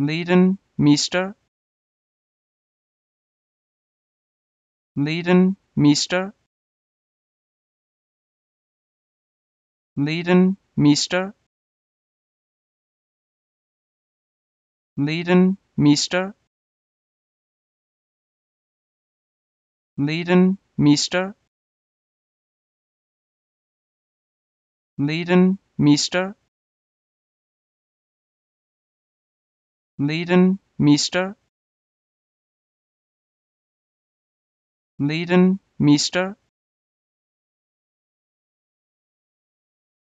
Leiden, Meester. Leiden, Meester. Leiden, Meester. Leiden, Meester. Leiden, Meester. Leiden, Meester. Leiden, Meester. Leiden, Meester.